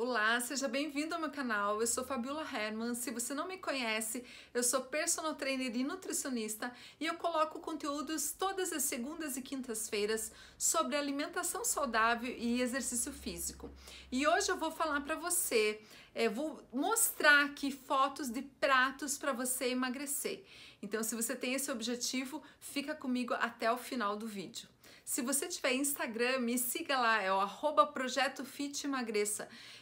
Olá, seja bem-vindo ao meu canal. Eu sou Fabiola Herman. Se você não me conhece, eu sou personal trainer e nutricionista e eu coloco conteúdos todas as segundas e quintas-feiras sobre alimentação saudável e exercício físico. E hoje eu vou falar para você, é, vou mostrar aqui fotos de pratos para você emagrecer. Então, se você tem esse objetivo, fica comigo até o final do vídeo. Se você tiver Instagram, me siga lá, é o arroba Projeto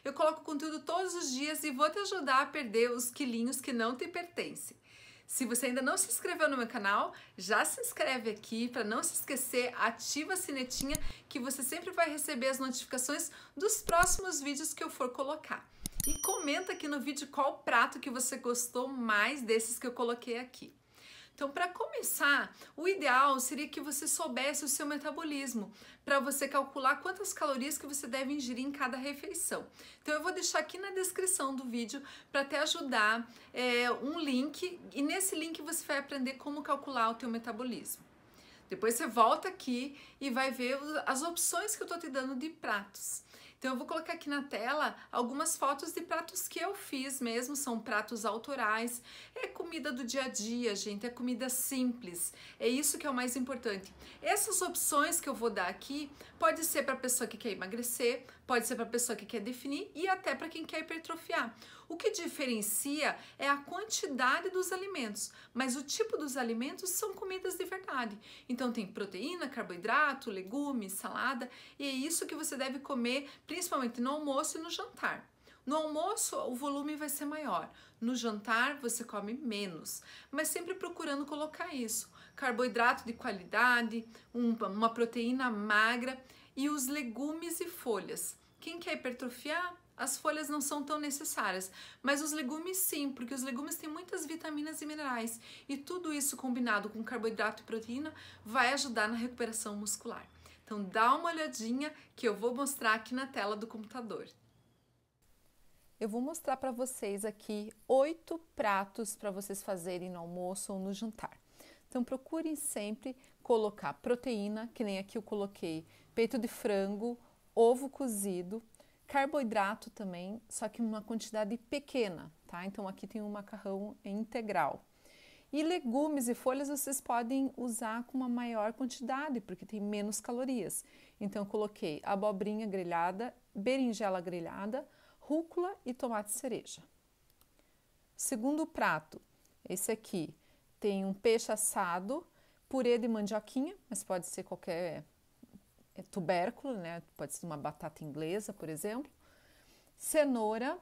Eu coloco conteúdo todos os dias e vou te ajudar a perder os quilinhos que não te pertencem. Se você ainda não se inscreveu no meu canal, já se inscreve aqui para não se esquecer, ativa a sinetinha que você sempre vai receber as notificações dos próximos vídeos que eu for colocar. E comenta aqui no vídeo qual prato que você gostou mais desses que eu coloquei aqui. Então, para começar, o ideal seria que você soubesse o seu metabolismo, para você calcular quantas calorias que você deve ingerir em cada refeição. Então, eu vou deixar aqui na descrição do vídeo para te ajudar é, um link, e nesse link você vai aprender como calcular o teu metabolismo. Depois você volta aqui e vai ver as opções que eu estou te dando de pratos. Então eu vou colocar aqui na tela algumas fotos de pratos que eu fiz mesmo, são pratos autorais, é comida do dia a dia, gente, é comida simples. É isso que é o mais importante. Essas opções que eu vou dar aqui pode ser para pessoa que quer emagrecer, pode ser para pessoa que quer definir e até para quem quer hipertrofiar. O que diferencia é a quantidade dos alimentos, mas o tipo dos alimentos são comidas de verdade. Então tem proteína, carboidrato, legumes, salada, e é isso que você deve comer principalmente no almoço e no jantar. No almoço, o volume vai ser maior. No jantar, você come menos, mas sempre procurando colocar isso: carboidrato de qualidade, uma proteína magra e os legumes e folhas. Quem quer hipertrofiar? As folhas não são tão necessárias, mas os legumes sim, porque os legumes têm muitas vitaminas e minerais, e tudo isso combinado com carboidrato e proteína vai ajudar na recuperação muscular. Então dá uma olhadinha que eu vou mostrar aqui na tela do computador. Eu vou mostrar para vocês aqui oito pratos para vocês fazerem no almoço ou no jantar. Então procurem sempre colocar proteína, que nem aqui eu coloquei, peito de frango, ovo cozido, carboidrato também, só que uma quantidade pequena, tá? Então aqui tem um macarrão integral. E legumes e folhas vocês podem usar com uma maior quantidade, porque tem menos calorias. Então eu coloquei abobrinha grelhada, berinjela grelhada, rúcula e tomate cereja. Segundo prato, esse aqui, tem um peixe assado, purê de mandioquinha, mas pode ser qualquer é, tubérculo, né? Pode ser uma batata inglesa, por exemplo. Cenoura,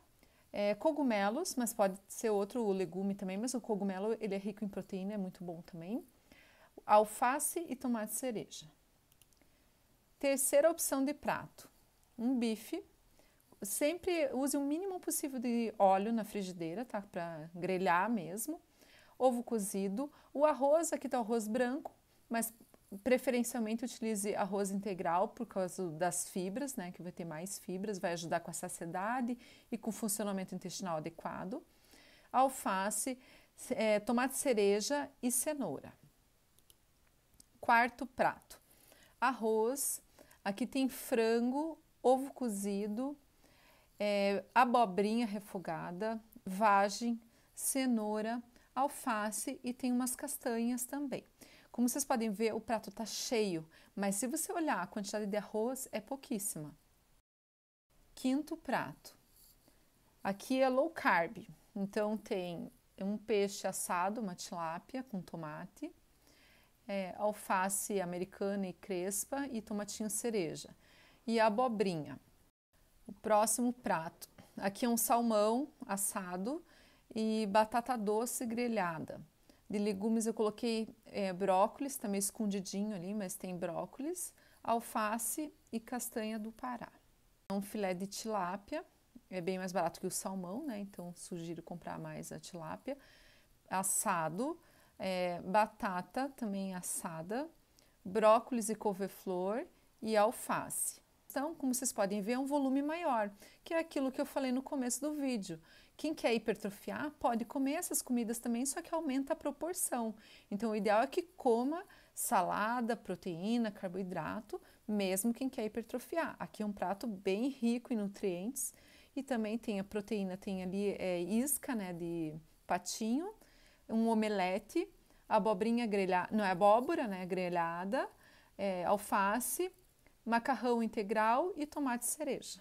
é, cogumelos, mas pode ser outro legume também, mas o cogumelo ele é rico em proteína, é muito bom também. Alface e tomate cereja. Terceira opção de prato: um bife. Sempre use o mínimo possível de óleo na frigideira, tá? Para grelhar mesmo ovo cozido, o arroz, aqui está o arroz branco, mas preferencialmente utilize arroz integral por causa das fibras, né, que vai ter mais fibras, vai ajudar com a saciedade e com o funcionamento intestinal adequado. Alface, é, tomate cereja e cenoura. Quarto prato: arroz. Aqui tem frango, ovo cozido, é, abobrinha refogada, vagem, cenoura alface e tem umas castanhas também. Como vocês podem ver, o prato está cheio, mas se você olhar a quantidade de arroz é pouquíssima. Quinto prato. Aqui é low carb, então tem um peixe assado, uma tilápia com tomate, é, alface americana e crespa e tomatinho cereja e abobrinha. O próximo prato. Aqui é um salmão assado e batata doce grelhada. De legumes eu coloquei é, brócolis, também tá escondidinho ali, mas tem brócolis, alface e castanha do Pará. É um filé de tilápia, é bem mais barato que o salmão, né? Então sugiro comprar mais a tilápia. Assado, é, batata também assada, brócolis e couve-flor e alface como vocês podem ver, é um volume maior, que é aquilo que eu falei no começo do vídeo. Quem quer hipertrofiar pode comer essas comidas também, só que aumenta a proporção. Então, o ideal é que coma salada, proteína, carboidrato, mesmo quem quer hipertrofiar. Aqui é um prato bem rico em nutrientes e também tem a proteína, tem ali é, isca né, de patinho, um omelete, abobrinha grelhada, não é abóbora, né, grelhada, é, alface, macarrão integral e tomate cereja.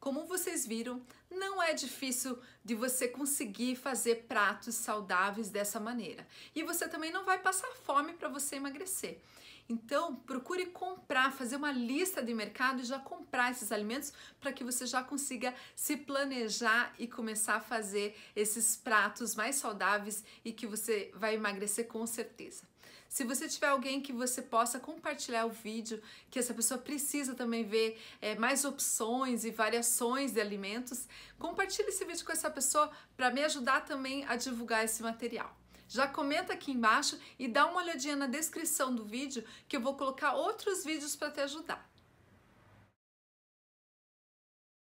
Como vocês viram, não é difícil de você conseguir fazer pratos saudáveis dessa maneira. E você também não vai passar fome para você emagrecer. Então, procure comprar, fazer uma lista de mercado e já comprar esses alimentos para que você já consiga se planejar e começar a fazer esses pratos mais saudáveis e que você vai emagrecer com certeza. Se você tiver alguém que você possa compartilhar o vídeo, que essa pessoa precisa também ver é, mais opções e variações de alimentos, compartilhe esse vídeo com essa pessoa para me ajudar também a divulgar esse material. Já comenta aqui embaixo e dá uma olhadinha na descrição do vídeo que eu vou colocar outros vídeos para te ajudar.